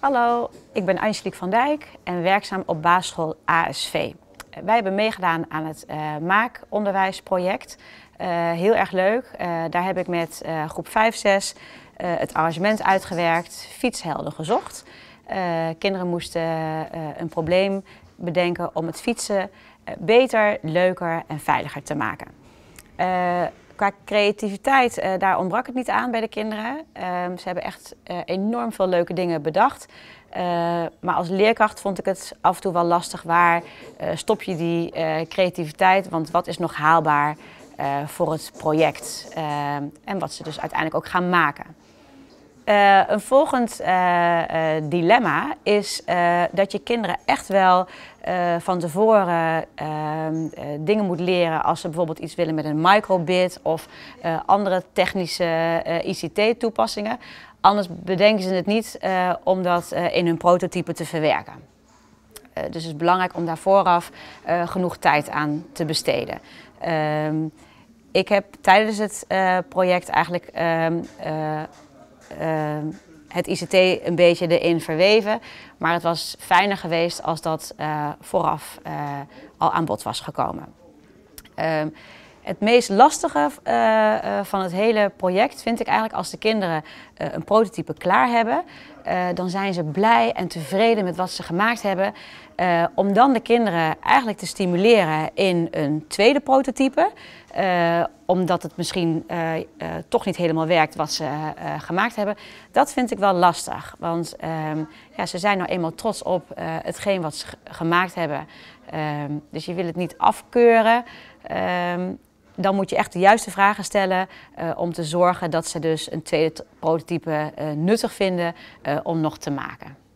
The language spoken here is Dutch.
Hallo, ik ben Angelique van Dijk en werkzaam op basisschool ASV. Wij hebben meegedaan aan het uh, maakonderwijsproject. Eh, heel erg leuk. Eh, daar heb ik met groep 5, 6 het arrangement uitgewerkt, fietshelden gezocht. kinderen moesten een probleem bedenken om het fietsen beter, leuker en veiliger te maken. Qua creativiteit, eh, daar ontbrak het niet aan bij de kinderen. Ehm, ze hebben echt eh, enorm veel leuke dingen bedacht. Eh, maar als leerkracht vond ik het af en toe wel lastig waar stop je die creativiteit, want wat is nog haalbaar voor het project ehm, en wat ze dus uiteindelijk ook gaan maken. Eh, een volgend eh, eh, dilemma is dat je kinderen echt wel van tevoren ehm, dingen moet leren als ze bijvoorbeeld iets willen met een microbit of andere technische ICT-toepassingen. Anders bedenken ze het niet om dat in hun prototype te verwerken. dus het is belangrijk om daar vooraf genoeg tijd aan te besteden. Ehm, ik heb tijdens het project eigenlijk ehm, Ehm, het ICT een beetje erin verweven. Maar het was fijner geweest als dat eh, vooraf eh, al aan bod was gekomen. Ehm, het meest lastige eh, van het hele project vind ik eigenlijk als de kinderen een prototype klaar hebben. dan zijn ze blij en tevreden met wat ze gemaakt hebben. om dan de kinderen eigenlijk te stimuleren in een tweede prototype. Eh, omdat het misschien eh, eh, toch niet helemaal werkt wat ze gemaakt hebben. Dat vind ik wel lastig, want ehm, ja, ze zijn nou eenmaal trots op hetgeen wat ze gemaakt hebben. Ehm, dus je wil het niet afkeuren. Ehm, dan moet je echt de juiste vragen stellen om te zorgen dat ze dus een tweede prototype nuttig vinden om nog te maken.